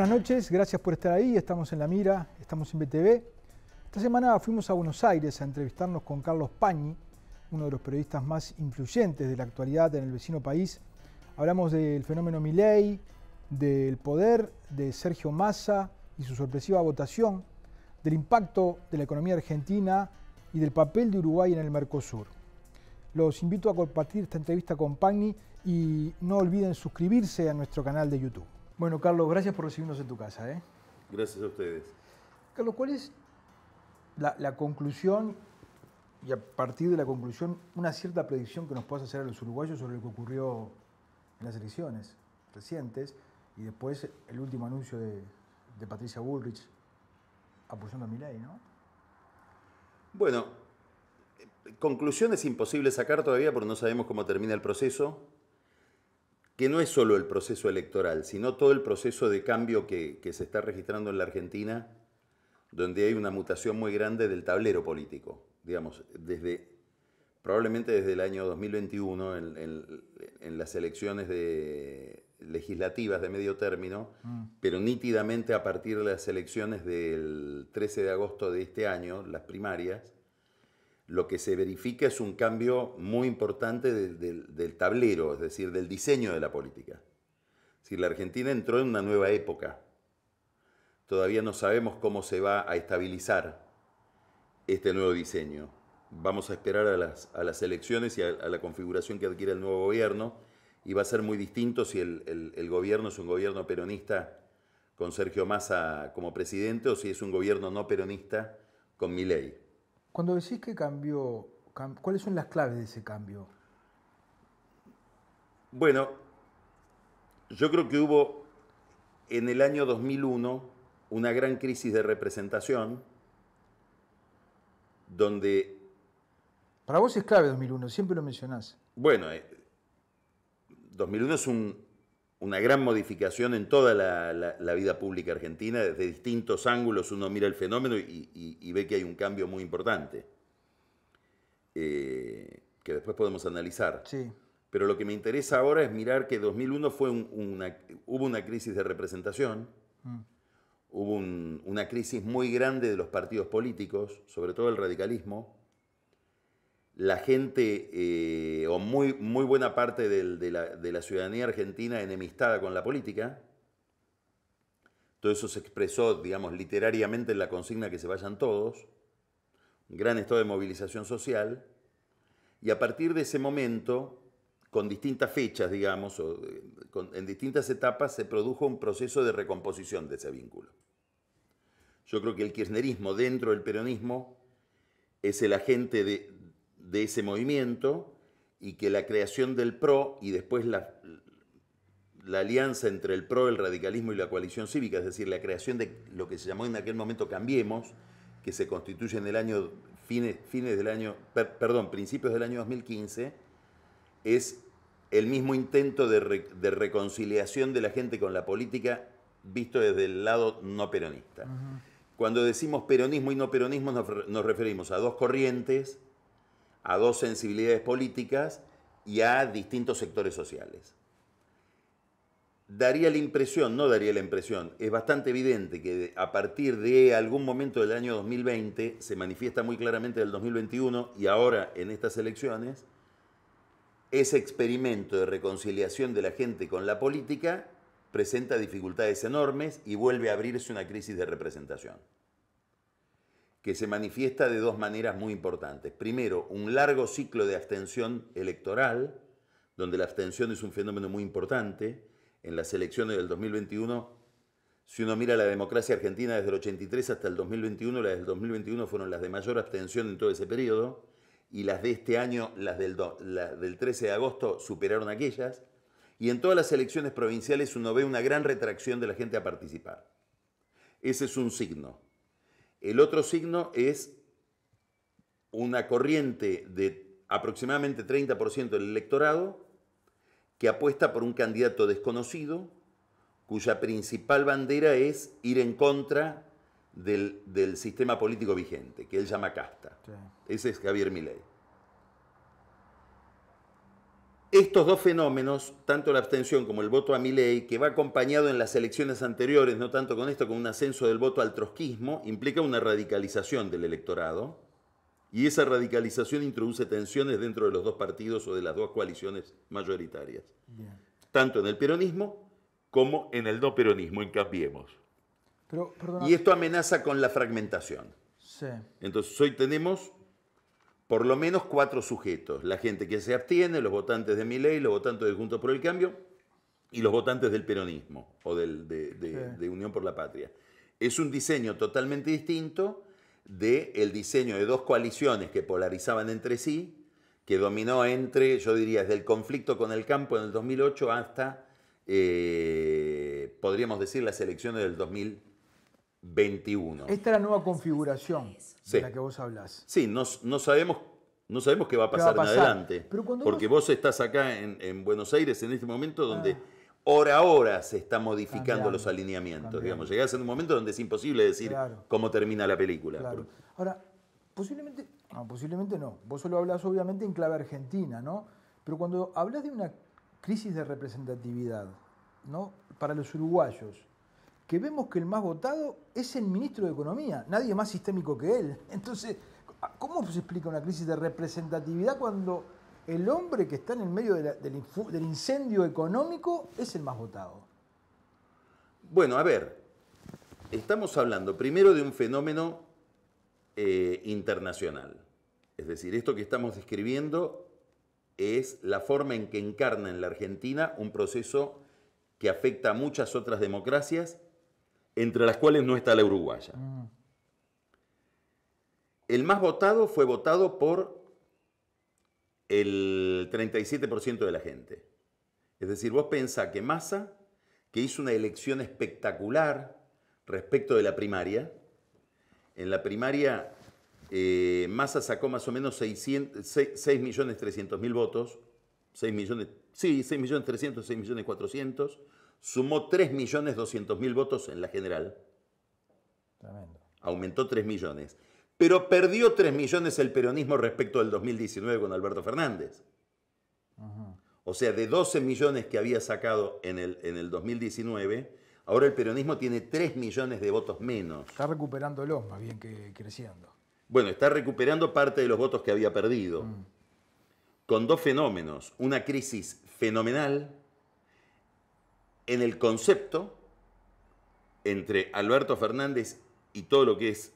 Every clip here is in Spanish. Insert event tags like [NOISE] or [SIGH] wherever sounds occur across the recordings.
Buenas noches, gracias por estar ahí. Estamos en La Mira, estamos en BTV. Esta semana fuimos a Buenos Aires a entrevistarnos con Carlos Pañi, uno de los periodistas más influyentes de la actualidad en el vecino país. Hablamos del fenómeno Milei, del poder de Sergio Massa y su sorpresiva votación, del impacto de la economía argentina y del papel de Uruguay en el Mercosur. Los invito a compartir esta entrevista con Pagni y no olviden suscribirse a nuestro canal de YouTube. Bueno, Carlos, gracias por recibirnos en tu casa. ¿eh? Gracias a ustedes. Carlos, ¿cuál es la, conclusión y a partir de la conclusión una cierta predicción que nos puedas hacer a los uruguayos sobre lo que ocurrió en las elecciones recientes y después el último anuncio de, Patricia Bullrich apoyando a Milei, ¿no? Bueno, eh, conclusiones imposible sacar todavía porque no sabemos cómo termina el proceso que no es solo el proceso electoral, sino todo el proceso de cambio que, se está registrando en la Argentina, donde hay una mutación muy grande del tablero político, digamos, desde probablemente desde el año 2021, en, las elecciones de, legislativas de medio término, mm. pero nítidamente a partir de las elecciones del 13 de agosto de este año, las primarias, lo que se verifica es un cambio muy importante del tablero, es decir, del diseño de la política. Si la Argentina entró en una nueva época, todavía no sabemos cómo se va a estabilizar este nuevo diseño. Vamos a esperar a las, elecciones y a, la configuración que adquiere el nuevo gobierno y va a ser muy distinto si el, gobierno es un gobierno peronista con Sergio Massa como presidente o si es un gobierno no peronista con Milei. Cuando decís que cambió, ¿cuáles son las claves de ese cambio? Bueno, yo creo que hubo en el año 2001 una gran crisis de representación donde... Para vos es clave 2001, siempre lo mencionás. Bueno, 2001 eh, es un, una gran modificación en toda la, vida pública argentina. Desde distintos ángulos uno mira el fenómeno y, ve que hay un cambio muy importante, eh, que después podemos analizar. Sí. Pero lo que me interesa ahora es mirar que 2001 fue una, hubo una crisis de representación, mm. hubo una crisis muy grande de los partidos políticos, sobre todo el radicalismo, la gente eh, o muy, muy buena parte de, la, ciudadanía argentina enemistada con la política. Todo eso se expresó, digamos, literariamente en la consigna que se vayan todos. Un gran estado de movilización social. Y a partir de ese momento, con distintas fechas, digamos, eh, en distintas etapas, se produjo un proceso de recomposición de ese vínculo. Yo creo que el kirchnerismo dentro del peronismo es el agente de, de ese movimiento y que la creación del PRO y después la, alianza entre el PRO, el radicalismo y la coalición cívica, es decir, la creación de lo que se llamó en aquel momento Cambiemos, que se constituye en el año, fines, fines del año, perdón, principios del año 2015, es el mismo intento de, reconciliación de la gente con la política visto desde el lado no peronista. Cuando decimos peronismo y no peronismo nos referimos a dos corrientes a dos sensibilidades políticas y a distintos sectores sociales. Daría la impresión, no daría la impresión, es bastante evidente que a partir de algún momento del año 2020, se manifiesta muy claramente del 2021 y ahora en estas elecciones, ese experimento de reconciliación de la gente con la política presenta dificultades enormes y vuelve a abrirse una crisis de representación que se manifiesta de dos maneras muy importantes. Primero, un largo ciclo de abstención electoral, donde la abstención es un fenómeno muy importante. En las elecciones del 2021, si uno mira la democracia argentina desde el 83 hasta el 2021, las del 2021 fueron las de mayor abstención en todo ese periodo, y las de este año, las del, del 13 de agosto, superaron aquellas. Y en todas las elecciones provinciales uno ve una gran retracción de la gente a participar. Ese es un signo. El otro signo es una corriente de aproximadamente 30% del electorado que apuesta por un candidato desconocido cuya principal bandera es ir en contra del, sistema político vigente, que él llama casta. Ese es Javier Milei. Estos dos fenómenos, tanto la abstención como el voto a mi ley, que va acompañado en las elecciones anteriores, no tanto con esto, con un ascenso del voto al trotskismo, implica una radicalización del electorado. Y esa radicalización introduce tensiones dentro de los dos partidos o de las dos coaliciones mayoritarias. Tanto en el peronismo como en el no peronismo, en y esto amenaza con la fragmentación. Entonces hoy tenemos por lo menos cuatro sujetos. La gente que se abstiene, los votantes de Miley, los votantes del Juntos por el Cambio y los votantes del peronismo o del, de, Unión por la Patria. Es un diseño totalmente distinto del el diseño de dos coaliciones que polarizaban entre sí, que dominó entre, yo diría, desde el conflicto con el campo en el 2008 hasta, eh, podríamos decir, las elecciones del 2000. 21. Esta es la nueva configuración de la que vos hablás. Sí, no, sabemos, no sabemos qué va a pasar, en adelante. porque vos... estás acá en, Buenos Aires en este momento donde ah. hora a hora se están modificando los alineamientos. Digamos. Llegás en un momento donde es imposible decir cómo termina la película. Ahora, posiblemente, no, posiblemente no. Vos solo hablas obviamente en clave argentina, ¿no? Pero cuando hablas de una crisis de representatividad, ¿no? Para los uruguayos, que vemos que el más votado es el ministro de Economía, nadie más sistémico que él. [LAUGHS] Entonces, ¿cómo se explica una crisis de representatividad cuando el hombre que está en el medio del, incendio económico es el más votado? Bueno, a ver, estamos hablando primero de un fenómeno eh, internacional. Es decir, esto que estamos describiendo es la forma en que encarna en la Argentina un proceso que afecta a muchas otras democracias entre las cuales no está la uruguaya. Mm. El más votado fue votado por el 37% de la gente. Es decir, vos pensás que Massa, que hizo una elección espectacular respecto de la primaria, en la primaria eh, Massa sacó más o menos 6.300.000 votos, 6 millones, sí, 6.300.000, 6.400.000, sumó 3.200.000 votos en la general. Tremendo. Aumentó 3 millones. Pero perdió 3 millones el peronismo respecto del 2019 con Alberto Fernández. O sea, de 12 millones que había sacado en el, en el 2019, ahora el peronismo tiene 3 millones de votos menos. Está recuperándolos más bien que creciendo. Bueno, está recuperando parte de los votos que había perdido. Mm. Con dos fenómenos. Una crisis fenomenal en el concepto entre Alberto Fernández y todo lo que es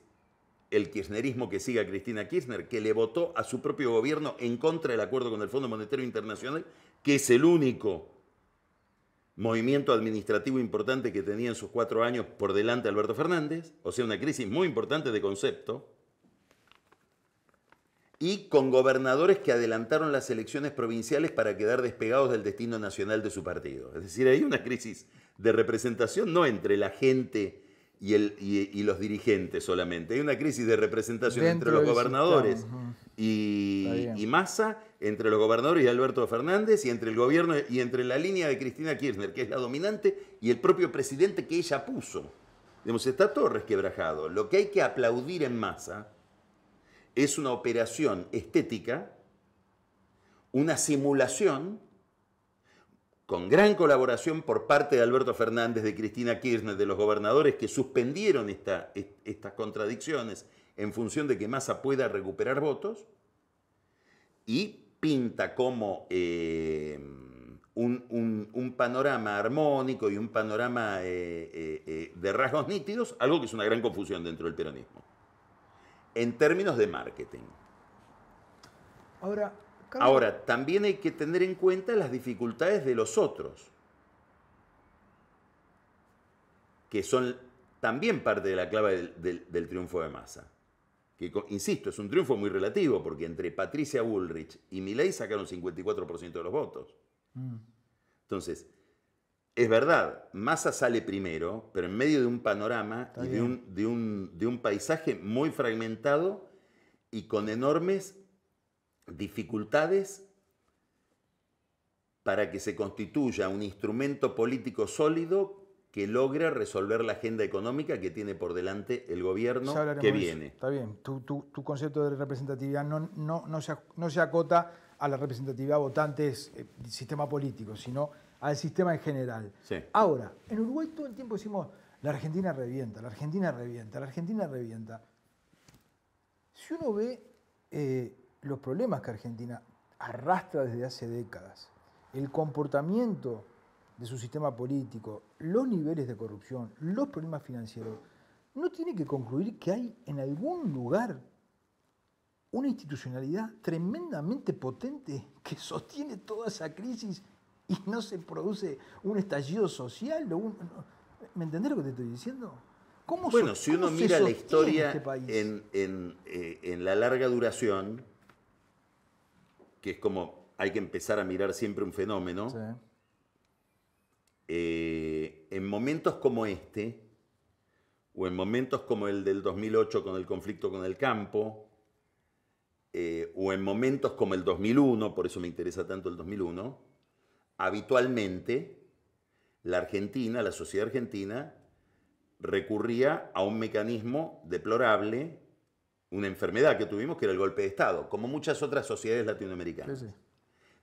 el kirchnerismo que sigue a Cristina Kirchner, que le votó a su propio gobierno en contra del acuerdo con el Fondo Monetario Internacional, que es el único movimiento administrativo importante que tenía en sus cuatro años por delante Alberto Fernández, o sea, una crisis muy importante de concepto, y con gobernadores que adelantaron las elecciones provinciales para quedar despegados del destino nacional de su partido. Es decir, hay una crisis de representación no entre la gente y, los dirigentes solamente, hay una crisis de representación entre los gobernadores y, y Massa, entre los gobernadores y Alberto Fernández, y entre el gobierno y entre la línea de Cristina Kirchner, que es la dominante, y el propio presidente que ella puso. Digamos, está Torres resquebrajado. Lo que hay que aplaudir en Massa es una operación estética, una simulación con gran colaboración por parte de Alberto Fernández, de Cristina Kirchner, de los gobernadores que suspendieron estas contradicciones en función de que Massa pueda recuperar votos, y pinta como eh, un, panorama armónico y un panorama eh, eh, de rasgos nítidos, algo que es una gran confusión dentro del peronismo en términos de marketing. Ahora, también hay que tener en cuenta las dificultades de los otros, que son también parte de la clave del, triunfo de masa. Que, insisto, es un triunfo muy relativo, porque entre Patricia Bullrich y Milei sacaron 54% de los votos. Mm. Entonces, es verdad, Massa sale primero, pero en medio de un panorama y de un, paisaje muy fragmentado y con enormes dificultades para que se constituya un instrumento político sólido que logre resolver la agenda económica que tiene por delante el gobierno que viene. Está bien, tu, concepto de representatividad no, no, no, se, no se acota a la representatividad votantes, del eh, sistema político, sino al sistema en general. Ahora, en Uruguay todo el tiempo decimos, la Argentina revienta, la Argentina revienta, la Argentina revienta. Si uno ve eh, los problemas que Argentina arrastra desde hace décadas, el comportamiento de su sistema político, los niveles de corrupción, los problemas financieros, no tiene que concluir que hay en algún lugar una institucionalidad tremendamente potente que [LAUGHS] sostiene toda esa crisis [LAUGHS] y no se produce un estallido social. ¿Me entendés lo que te estoy diciendo? bueno, si uno mira la historia este eh, En, la larga duración, que es como hay que empezar a mirar siempre un fenómeno, eh, en momentos como este, o en momentos como el del 2008 con el conflicto con el campo, eh, o en momentos como el 2001, por eso me interesa tanto el 2001, habitualmente la Argentina, la sociedad argentina, recurría a un mecanismo deplorable, una enfermedad que tuvimos que era el golpe de Estado, como muchas otras sociedades latinoamericanas.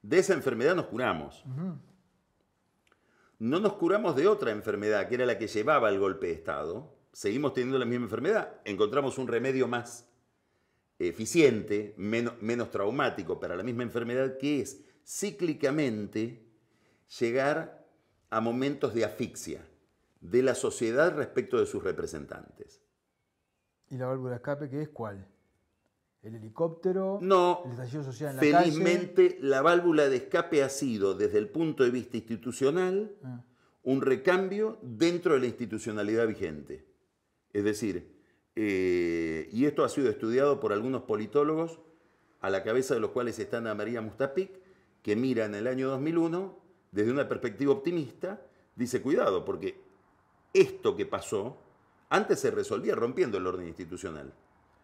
De esa enfermedad nos curamos. No nos curamos de otra enfermedad, que era la que llevaba el golpe de Estado. Seguimos teniendo la misma enfermedad. Encontramos un remedio más eficiente, menos traumático para la misma enfermedad, que es cíclicamente llegar a momentos de asfixia de la sociedad respecto de sus representantes. ¿Y la válvula de escape que es cuál? ¿El helicóptero? No. social Felizmente la válvula de escape ha sido, desde el punto de vista institucional, ah. un recambio dentro de la institucionalidad vigente. Es decir, eh, y esto ha sido estudiado por algunos politólogos, a la cabeza de los cuales está Ana María Mustapic, que mira en el año 2001 desde una perspectiva optimista, dice, cuidado, porque esto que pasó antes se resolvía rompiendo el orden institucional,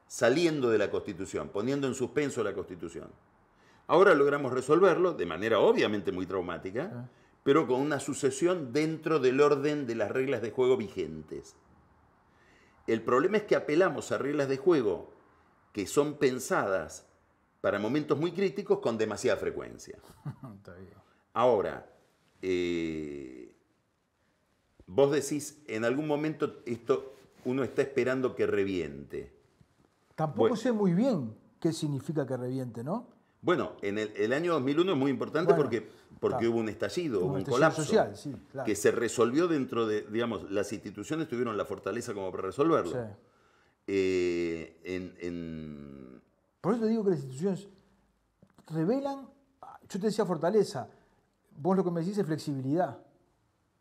saliendo de la Constitución, poniendo en suspenso la Constitución. Ahora logramos resolverlo de manera obviamente muy traumática, pero con una sucesión dentro del orden de las reglas de juego vigentes. El problema es que apelamos a reglas de juego que son pensadas para momentos muy críticos con demasiada frecuencia. [LAUGHS] Ahora, eh, vos decís, en algún momento esto uno está esperando que reviente. Tampoco sé muy bien qué significa que reviente, ¿no? Bueno, en el, año 2001 es muy importante porque, porque hubo un estallido, un, colapso social, que se resolvió dentro de, digamos, las instituciones tuvieron la fortaleza como para resolverlo. Eh, Por eso te digo que las instituciones revelan, yo te decía fortaleza, vos lo que me decís es flexibilidad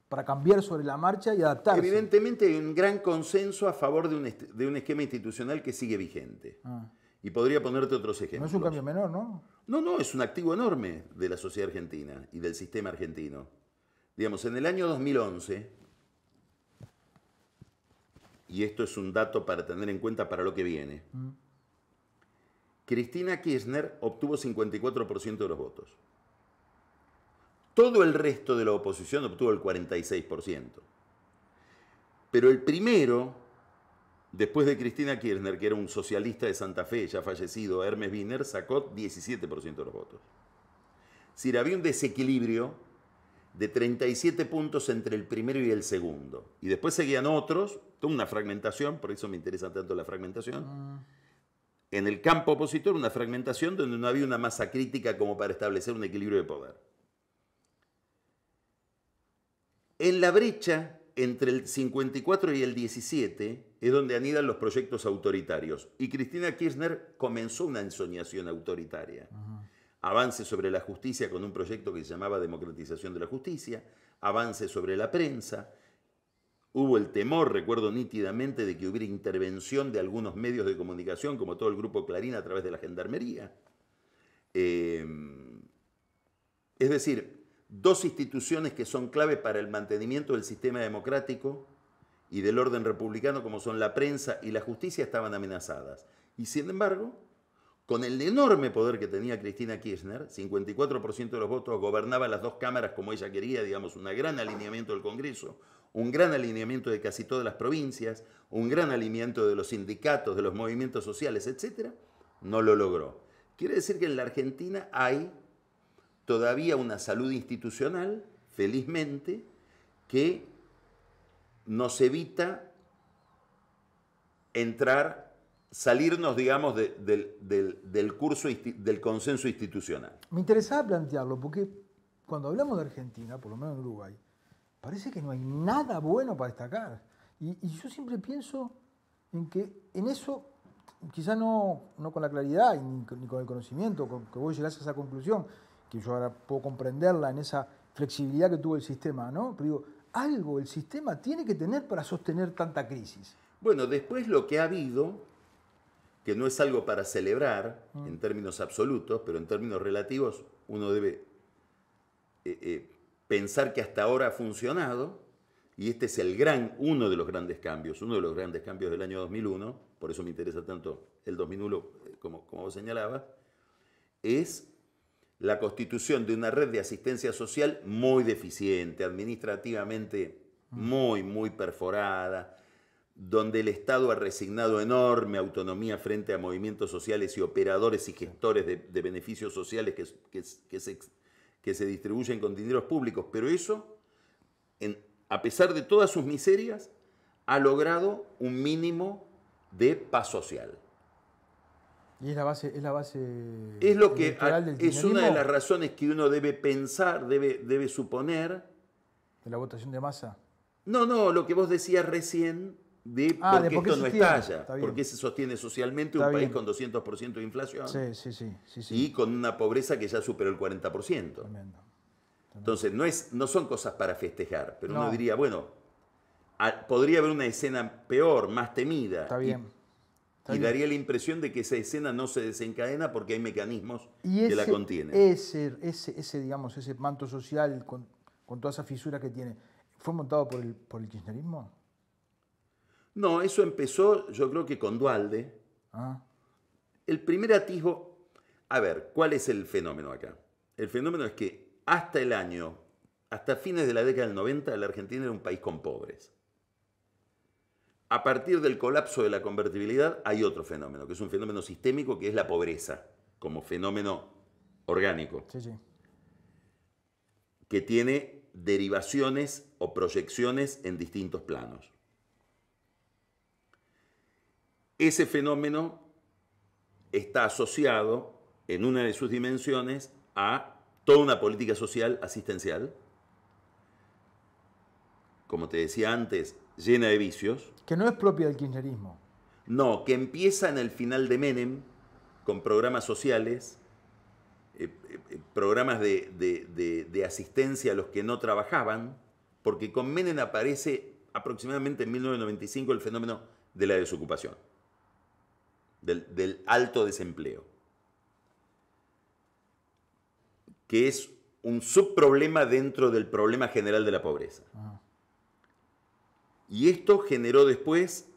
para cambiar sobre la marcha y adaptarse. Evidentemente hay un gran consenso a favor de un, esquema institucional que sigue vigente. Ah. Y podría ponerte otros ejemplos. No es un cambio menor, ¿no? No, no, es un activo enorme de la sociedad argentina y del sistema argentino. Digamos, en el año 2011, y esto es un dato para tener en cuenta para lo que viene, mm. Cristina Kirchner obtuvo 54% de los votos. Todo el resto de la oposición obtuvo el 46%. Pero el primero, después de Cristina Kirchner, que era un socialista de Santa Fe, ya fallecido, Hermes Wiener, sacó 17% de los votos. Es había un desequilibrio de 37 puntos entre el primero y el segundo. Y después seguían otros, tuvo una fragmentación, por eso me interesa tanto la fragmentación. Ah. En el campo opositor, una fragmentación donde no había una masa crítica como para establecer un equilibrio de poder. En la brecha entre el 54 y el 17 es donde anidan los proyectos autoritarios. Y Cristina Kirchner comenzó una ensoñación autoritaria. Avance sobre la justicia con un proyecto que se llamaba Democratización de la Justicia, avance sobre la prensa. Hubo el temor, recuerdo nítidamente, de que hubiera intervención de algunos medios de comunicación, como todo el grupo Clarín, a través de la Gendarmería. Em, es decir, dos instituciones que son clave para el mantenimiento del sistema democrático y del orden republicano, como son la prensa y la justicia, estaban amenazadas. Y sin embargo, con el enorme poder que tenía Cristina Kirchner, 54% de los votos, gobernaba las dos cámaras como ella quería, digamos, un gran alineamiento del Congreso, un gran alineamiento de casi todas las provincias, un gran alineamiento de los sindicatos, de los movimientos sociales, etc., no lo logró. Quiere decir que en la Argentina hay todavía una salud institucional, felizmente, que nos evita entrar, salirnos, digamos, del, curso, del consenso institucional. Me interesaba plantearlo porque cuando hablamos de Argentina, por lo menos en Uruguay, parece que no hay nada bueno para destacar. Y, yo siempre pienso en que en eso, quizás no, con la claridad ni, con el conocimiento con, que vos llegás a esa conclusión, que yo ahora puedo comprenderla en esa flexibilidad que tuvo el sistema, ¿no? Pero digo, algo el sistema tiene que tener para sostener tanta crisis. Bueno, después lo que ha habido, que no es algo para celebrar mm. en términos absolutos, pero en términos relativos uno debe eh, eh, pensar que hasta ahora ha funcionado, y este es el gran, uno de los grandes cambios, uno de los grandes cambios del año 2001, por eso me interesa tanto el 2001 eh, como, como vos señalabas, es la constitución de una red de asistencia social muy deficiente, administrativamente muy, muy perforada, donde el Estado ha resignado enorme autonomía frente a movimientos sociales y operadores y gestores de, beneficios sociales que, que, se, distribuyen con dineros públicos. Pero eso, a pesar de todas sus miserias, ha logrado un mínimo de paz social. Y es la base, es la base. Es lo que es una de las razones que uno debe pensar, debe, debe suponer. De la votación de masa. No, no, lo que vos decías recién de, ah, por qué esto no estalla, porque se sostiene socialmente un país con 200% de inflación sí, sí, sí, y con una pobreza que ya superó el 40%. Tremendo. Entonces, no, es, no son cosas para festejar, pero uno diría, bueno, podría haber una escena peor, más temida. Está bien. Y daría la impresión de que esa escena no se desencadena porque hay mecanismos que la contienen. Ese, ese, digamos, ese manto social con, toda esa fisura que tiene, ¿fue montado por el, kirchnerismo? No, eso empezó yo creo que con Dualde. Ah. El primer atisbo, a ver, ¿cuál es el fenómeno acá? El fenómeno es que hasta el año, hasta fines de la década del 90, la Argentina era un país con pobres. A partir del colapso de la convertibilidad hay otro fenómeno, que es un fenómeno sistémico, que es la pobreza, como fenómeno orgánico, sí, sí. que tiene derivaciones o proyecciones en distintos planos. Ese fenómeno está asociado en una de sus dimensiones a toda una política social asistencial. Como te decía antes, llena de vicios. Que no es propia del kirchnerismo. No, que empieza en el final de Menem, con programas sociales, eh, eh, eh, programas de, asistencia a los que no trabajaban, porque con Menem aparece aproximadamente en 1995 el fenómeno de la desocupación, del, alto desempleo, que es un subproblema dentro del problema general de la pobreza. Ah. Y esto generó después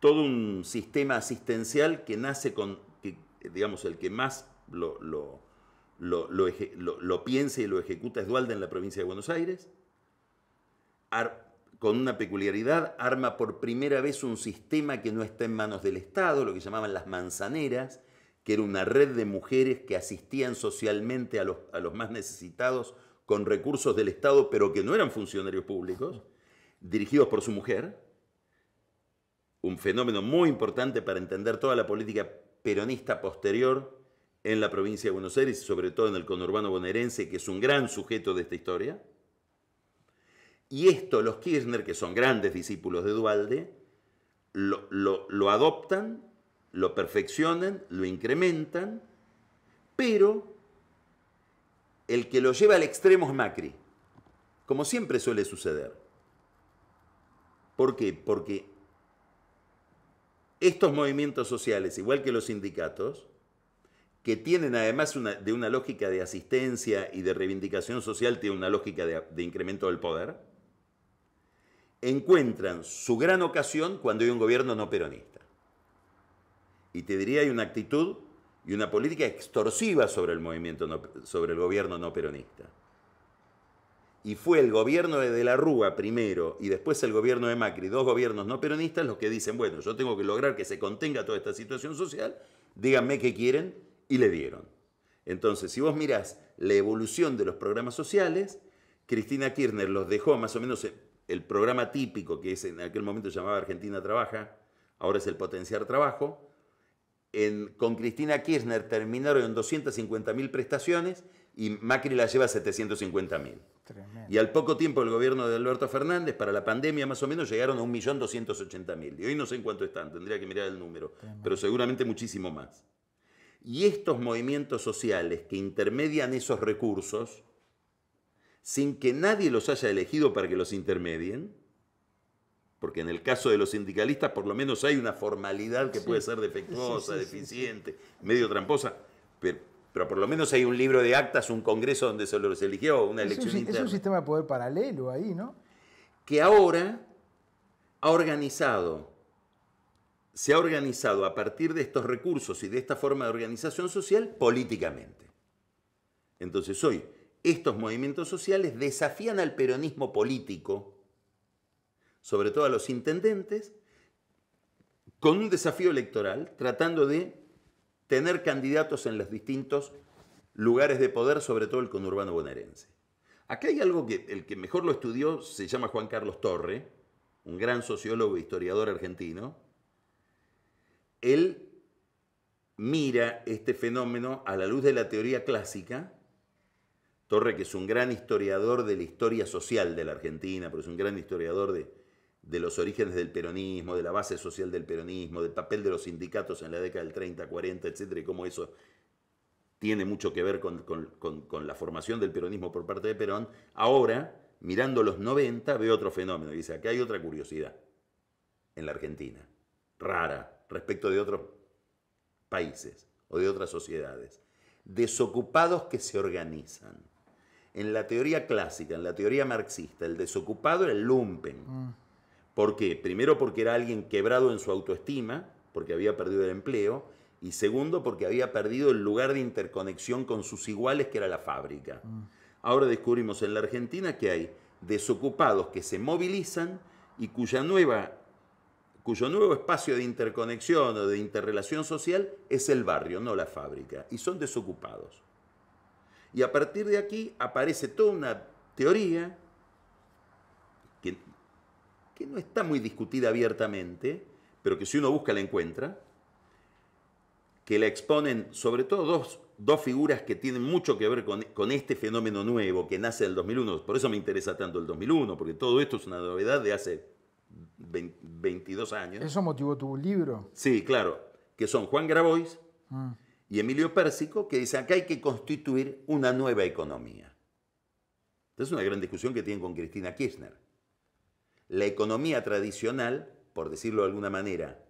todo un sistema asistencial que nace con, que, digamos, el que más lo, piensa y lo ejecuta es Dualda en la provincia de Buenos Aires. con una peculiaridad, arma por primera vez un sistema que no está en manos del Estado, lo que llamaban las manzaneras, que era una red de mujeres que asistían socialmente a los más necesitados con recursos del Estado, pero que no eran funcionarios públicos dirigidos por su mujer, un fenómeno muy importante para entender toda la política peronista posterior en la provincia de Buenos Aires y sobre todo en el conurbano bonaerense, que es un gran sujeto de esta historia. Y esto los Kirchner, que son grandes discípulos de Dualde, lo, lo adoptan, lo perfeccionan, lo incrementan, pero el que lo lleva al extremo es Macri, como siempre suele suceder. ¿Por qué? Porque estos movimientos sociales, igual que los sindicatos, que tienen además de una lógica de asistencia y de reivindicación social, tienen una lógica de, incremento del poder, encuentran su gran ocasión cuando hay un gobierno no peronista. Y te diría, hay una actitud y una política extorsiva sobre el, sobre el gobierno no peronista y fue el gobierno de, de la Rúa primero y después el gobierno de Macri, dos gobiernos no peronistas, los que dicen, bueno, yo tengo que lograr que se contenga toda esta situación social, díganme qué quieren y le dieron. Entonces, si vos mirás la evolución de los programas sociales, Cristina Kirchner los dejó más o menos eh, el programa típico que es en aquel momento llamaba Argentina Trabaja, ahora es el Potenciar Trabajo. con Cristina Kirchner terminaron en 250.000 prestaciones y Macri la lleva a 750 Y al poco tiempo el gobierno de Alberto Fernández, para la pandemia más o menos, llegaron a 1.280.000. Y hoy no sé en cuánto están, tendría que mirar el número, pero seguramente muchísimo más. Y estos movimientos sociales que intermedian esos recursos, sin que nadie los haya elegido para que los intermedien, porque en el caso de los sindicalistas por lo menos hay una formalidad que puede ser defectuosa, deficiente, medio tramposa, pero pero por lo menos hay un libro de actas, un congreso donde se los eligió, una elección Es un sistema de poder paralelo ahí, ¿no? Que ahora ha organizado, se ha organizado a partir de estos recursos y de esta forma de organización social políticamente. Entonces hoy estos movimientos sociales desafían al peronismo político, sobre todo a los intendentes, con un desafío electoral, tratando de tener candidatos en los distintos lugares de poder, sobre todo el conurbano bonaerense. Acá hay algo que el que mejor lo estudió se llama Juan Carlos Torre, un gran sociólogo e historiador argentino. Él mira este fenómeno a la luz de la teoría clásica. Torre, que es un gran historiador de la historia social de la Argentina, pero es un gran historiador de, de los orígenes del peronismo, de la base social del peronismo, del papel de los sindicatos en la década del 30, 40, etcétera, y cómo eso tiene mucho que ver con, la formación del peronismo por parte de Perón, ahora, mirando los 90, veo otro fenómeno. Dice, acá hay otra curiosidad en la Argentina, rara, respecto de otros países o de otras sociedades. Desocupados que se organizan. En la teoría clásica, en la teoría marxista, el desocupado era el lumpen. Mm. ¿Por qué? Primero porque era alguien quebrado en su autoestima, porque había perdido el empleo, y segundo porque había perdido el lugar de interconexión con sus iguales que era la fábrica. Mm. Ahora descubrimos en la Argentina que hay desocupados que se movilizan y cuya nueva, cuyo nuevo espacio de interconexión o de interrelación social es el barrio, no la fábrica, y son desocupados. Y a partir de aquí aparece toda una teoría que que no está muy discutida abiertamente, pero que si uno busca la encuentra, que la exponen sobre todo dos, figuras que tienen mucho que ver con, este fenómeno nuevo que nace en el 2001. Por eso me interesa tanto el 2001, porque todo esto es una novedad de hace 22 años. ¿Eso motivó tu libro? Sí, claro, que son Juan Grabois ah. y Emilio Pérsico, que dicen que hay que constituir una nueva economía. Esta es una gran discusión que tienen con Cristina Kirchner la economía tradicional, por decirlo de alguna manera,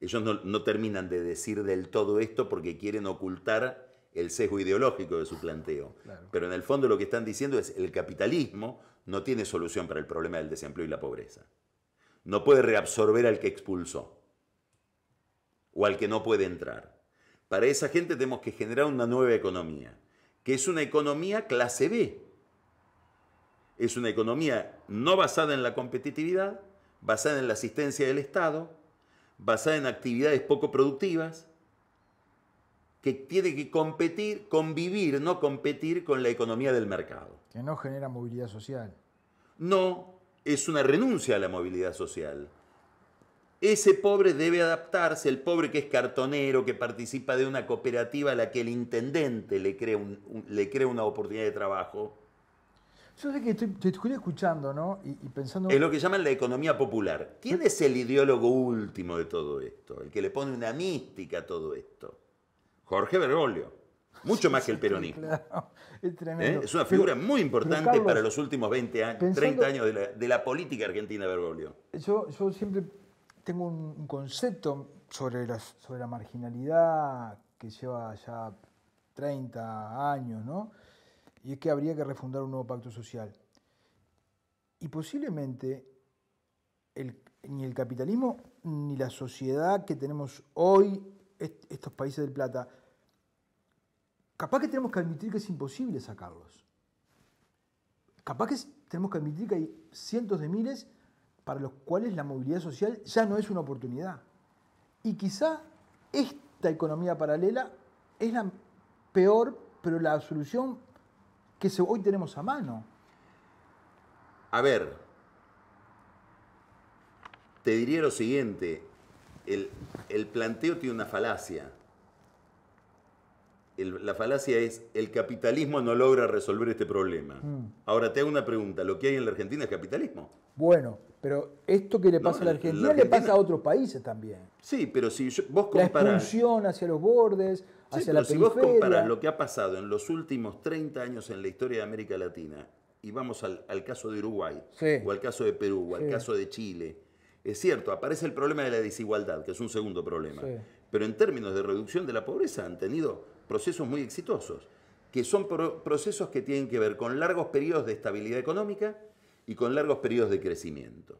ellos no, terminan de decir del todo esto porque quieren ocultar el sesgo ideológico de su planteo. Pero en el fondo lo que están diciendo es el capitalismo no tiene solución para el problema del desempleo y la pobreza. No puede reabsorber al que expulsó o al que no puede entrar. Para esa gente tenemos que generar una nueva economía, que es una economía clase B, es una economía no basada en la competitividad, basada en la asistencia del Estado, basada en actividades poco productivas, que tiene que competir, convivir, no competir con la economía del mercado. Que no genera movilidad social. No, es una renuncia a la movilidad social. Ese pobre debe adaptarse, el pobre que es cartonero, que participa de una cooperativa a la que el intendente le crea, le una oportunidad de trabajo, yo sé que estoy, te estoy escuchando, ¿no? Y, pensando. Es lo que llaman la economía popular. ¿Quién es el ideólogo último de todo esto? El que le pone una mística a todo esto. Jorge Bergoglio. Mucho más que el peronismo. [LAUGHS] ¿Eh? Es una figura muy importante para los últimos 20 años, 30 años de la, política argentina Bergoglio. Yo, siempre tengo un concepto sobre la, sobre la marginalidad que lleva ya 30 años, ¿no? y es que habría que refundar un nuevo pacto social. Y posiblemente ni el capitalismo ni la sociedad que tenemos hoy, estos países del plata, capaz que tenemos que admitir que es imposible sacarlos. Capaz que tenemos que admitir que hay cientos de miles para los cuales la movilidad social ya no es una oportunidad. Y quizá esta economía paralela es la peor, pero la solución que hoy tenemos a mano. A ver, te diría lo siguiente, el, el planteo tiene una falacia la falacia es, el capitalismo no logra resolver este problema. Mm. Ahora te hago una pregunta, ¿lo que hay en la Argentina es capitalismo? Bueno, pero esto que le pasa a la Argentina, le pasa a otros países también. Sí, pero si vos comparás... La expulsión hacia los bordes, hacia la periferia... si vos comparás lo que ha pasado en los últimos 30 años en la historia de América Latina, y vamos al, caso de Uruguay, o al caso de Perú, o al caso de Chile... Es cierto, aparece el problema de la desigualdad, que es un segundo problema. Pero en términos de reducción de la pobreza han tenido procesos muy exitosos, que son procesos que tienen que ver con largos periodos de estabilidad económica y con largos periodos de crecimiento.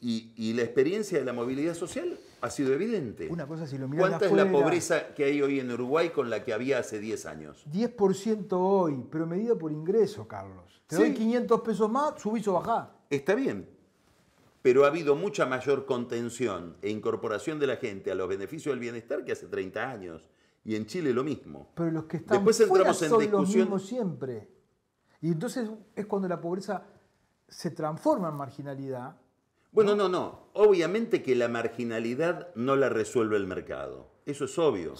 Y, la experiencia de la movilidad social ha sido evidente. Una cosa, si lo ¿Cuánta es la pobreza que hay hoy en Uruguay con la que había hace 10 años? 10% hoy, pero medida por ingreso, Carlos. Te doy 500 pesos más, subís o bajás. Está bien, pero ha habido mucha mayor contención e incorporación de la gente a los beneficios del bienestar que hace 30 años y en Chile lo mismo. Pero los que están fuera en son los mismos siempre. Y entonces es cuando la pobreza se transforma en marginalidad. Bueno, no, no. Obviamente que la marginalidad no la resuelve el mercado. Eso es obvio.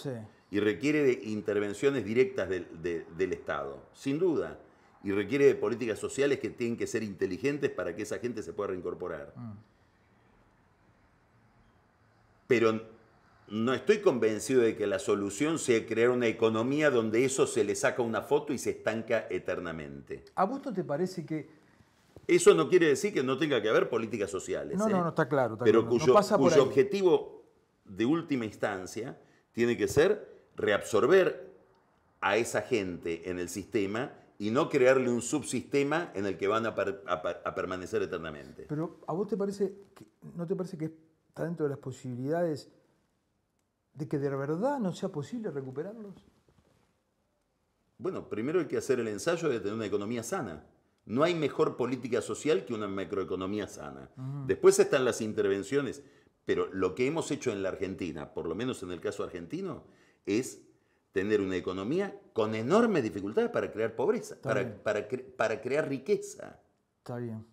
Y requiere de intervenciones directas del, Estado, sin duda. Y requiere de políticas sociales que tienen que ser inteligentes para que esa gente se pueda reincorporar. Mm. Pero no estoy convencido de que la solución sea crear una economía donde eso se le saca una foto y se estanca eternamente. ¿A vos no te parece que... Eso no quiere decir que no tenga que haber políticas sociales. No, ¿eh? no, no, está claro. Pero cuyo, objetivo de última instancia tiene que ser reabsorber a esa gente en el sistema y no crearle un subsistema en el que van a, permanecer eternamente. Pero ¿a vos te parece que, no te parece que está dentro de las posibilidades de que de verdad no sea posible recuperarlos? Bueno, primero hay que hacer el ensayo de tener una economía sana. No hay mejor política social que una macroeconomía sana. Después están las intervenciones, pero lo que hemos hecho en la Argentina, por lo menos en el caso argentino, es tener una economía con enormes dificultades para crear pobreza, para, para, crear riqueza. Está bien.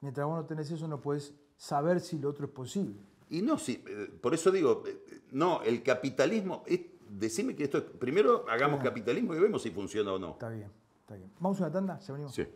Mientras vos no tenés eso, no puedes saber si lo otro es posible. Y no, si eh, por eso digo, eh, eh, no, el capitalismo, es, decime que esto, primero hagamos capitalismo y vemos si funciona o no. Está bien, está bien. ¿Vamos a una tanda? Sí.